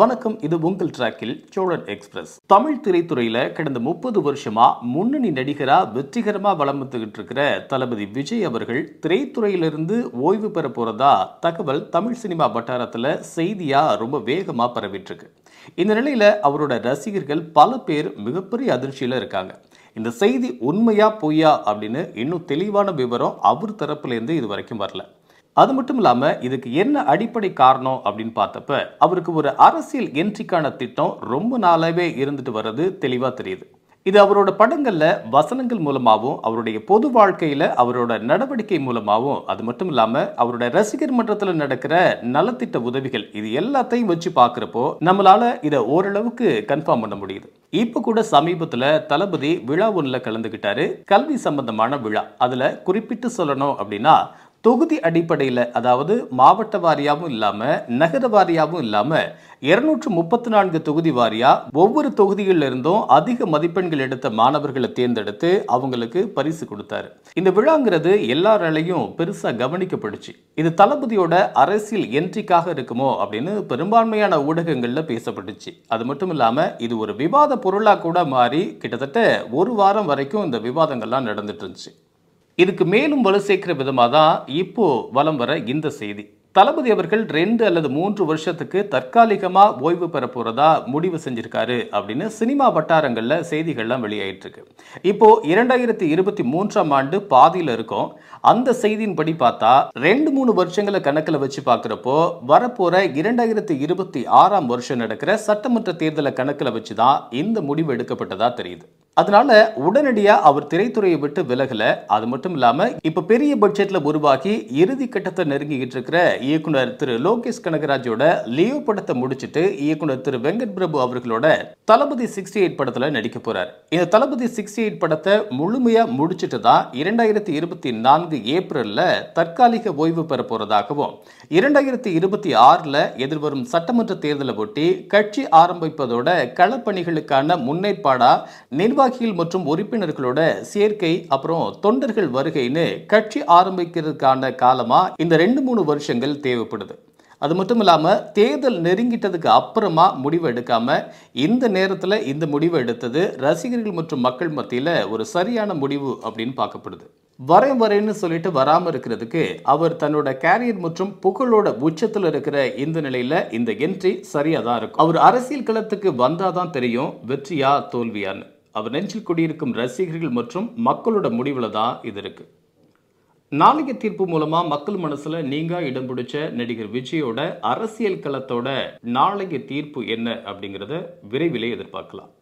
வணக்கம் இது உங்கள் டிராக்கில் சோழன் எக்ஸ்பிரஸ் தமிழ் திரைத்துறையில கடந்த முப்பது வருஷமா முன்னணி நடிகரா வெற்றிகரமா வளம் இருக்கிற தளபதி விஜய் அவர்கள் திரைத்துறையிலிருந்து ஓய்வு பெற போறதா தகவல் தமிழ் சினிமா வட்டாரத்துல செய்தியா ரொம்ப வேகமா பரவிட்டு இருக்கு இந்த நிலையில அவரோட ரசிகர்கள் பல பேர் மிகப்பெரிய அதிர்ச்சியில இருக்காங்க இந்த செய்தி உண்மையா பொய்யா அப்படின்னு இன்னும் தெளிவான விவரம் அவர் தரப்புலேருந்து இது வரைக்கும் வரல அது மட்டும் இல்லாமல் இதுக்கு என்ன அடிப்படை காரணம் அப்படின்னு பார்த்தப்ப அவருக்கு ஒரு அரசியல் என்ட்ரிக்கான திட்டம் ரொம்ப நாளாகவே இருந்துட்டு வர்றது தெளிவாக தெரியுது இது அவரோட படங்களில் வசனங்கள் மூலமாகவும் அவருடைய பொது வாழ்க்கையில் அவரோட நடவடிக்கை மூலமாகவும் அது மட்டும் இல்லாமல் அவரோட ரசிகர் மன்றத்தில் நடக்கிற நலத்திட்ட உதவிகள் இது எல்லாத்தையும் வச்சு பார்க்குறப்போ நம்மளால் இதை ஓரளவுக்கு கன்ஃபார்ம் பண்ண முடியுது இப்போ கூட சமீபத்தில் தளபதி விழா ஒன்றில் கலந்துக்கிட்டாரு கல்வி சம்பந்தமான விழா அதில் குறிப்பிட்டு சொல்லணும் அப்படின்னா தொகுதி அடிப்படையில் அதாவது மாவட்ட வாரியாகவும் இல்லாமல் நகர வாரியாகவும் இல்லாமல் இருநூற்று முப்பத்தி நான்கு தொகுதி வாரியாக ஒவ்வொரு தொகுதியில் இருந்தும் அதிக மதிப்பெண்கள் எடுத்த மாணவர்களை தேர்ந்தெடுத்து அவங்களுக்கு பரிசு கொடுத்தாரு இந்த விழாங்கிறது எல்லாராலையும் பெருசாக கவனிக்கப்படுச்சு இது தளபதியோட அரசியல் என்ட்ரிக்காக இருக்குமோ அப்படின்னு பெரும்பான்மையான ஊடகங்களில் பேசப்பட்டுச்சு அது மட்டும் இல்லாமல் இது ஒரு விவாத பொருளாக கூட மாறி கிட்டத்தட்ட ஒரு வாரம் வரைக்கும் இந்த விவாதங்கள்லாம் நடந்துட்டு இருந்துச்சு இதுக்கு மேலும் வலு சேர்க்கிற விதமாக தான் இப்போ வலம் வர இந்த செய்தி தளபதி அவர்கள் ரெண்டு அல்லது மூன்று வருஷத்துக்கு தற்காலிகமாக ஓய்வு பெற போகிறதா முடிவு செஞ்சிருக்காரு அப்படின்னு சினிமா வட்டாரங்களில் செய்திகள்லாம் வெளியாயிட்டுருக்கு இப்போது இரண்டாயிரத்தி இருபத்தி மூன்றாம் ஆண்டு பாதியில் இருக்கும் அந்த செய்தியின்படி பார்த்தா ரெண்டு மூணு வருஷங்களை கணக்கில் வச்சு பார்க்குறப்போ வரப்போகிற இரண்டாயிரத்தி இருபத்தி ஆறாம் வருஷம் நடக்கிற சட்டமன்ற தேர்தலை கணக்கில் வச்சு தான் இந்த முடிவு எடுக்கப்பட்டதாக தெரியுது அதனால உடனடியாக அவர் திரைத்துறையை விட்டு விலகல அது மட்டும் இல்லாமல் இப்போ பெரிய பட்ஜெட்டில் உருவாக்கி இறுதி கட்டத்தை நெருங்கிக்கிட்டு இருக்கிற இயக்குனர் திரு லோகேஷ் கனகராஜோட லியோ படத்தை முடிச்சுட்டு இயக்குனர் திரு வெங்கட் பிரபு அவர்களோட தளபதி சிக்ஸ்டி எயிட் படத்தில் நடிக்க போறார் இந்த தளபதி சிக்ஸ்டி எயிட் படத்தை முழுமையாக முடிச்சுட்டு தான் இரண்டாயிரத்தி இருபத்தி நான்கு ஏப்ரலில் தற்காலிக ஓய்வு பெற போறதாகவும் இரண்டாயிரத்தி இருபத்தி ஆறில் எதிர்வரும் சட்டமன்ற தேர்தலை ஒட்டி கட்சி ஆரம்பிப்பதோட களப்பணிகளுக்கான முன்னேற்பாடாக நிர்வாக நிர்வாகிகள் மற்றும் உறுப்பினர்களோட சேர்க்கை அப்புறம் தொண்டர்கள் வருகைன்னு கட்சி ஆரம்பிக்கிறதுக்கான காலமா இந்த ரெண்டு மூணு வருஷங்கள் தேவைப்படுது அது மட்டும் இல்லாமல் தேர்தல் நெருங்கிட்டதுக்கு அப்புறமா முடிவு எடுக்காமல் இந்த நேரத்தில் இந்த முடிவு எடுத்தது ரசிகர்கள் மற்றும் மக்கள் மத்தியில் ஒரு சரியான முடிவு அப்படின்னு பார்க்கப்படுது வரேன் வரேன்னு சொல்லிட்டு வராம இருக்கிறதுக்கு அவர் தன்னோட கேரியர் மற்றும் புகழோட உச்சத்தில் இருக்கிற இந்த நிலையில இந்த என்ட்ரி சரியாதான் இருக்கும் அவர் அரசியல் களத்துக்கு வந்தாதான் தான் தெரியும் வெற்றியா தோல்வியான்னு அவர் நெஞ்சில் குடியிருக்கும் ரசிகர்கள் மற்றும் மக்களோட முடிவில் தான் இது இருக்குது நாளைய தீர்ப்பு மூலமா மக்கள் மனசுல நீங்க இடம் பிடிச்ச நடிகர் விஜயோட அரசியல் களத்தோட நாளைய தீர்ப்பு என்ன அப்படிங்கிறத விரைவிலே எதிர்பார்க்கலாம்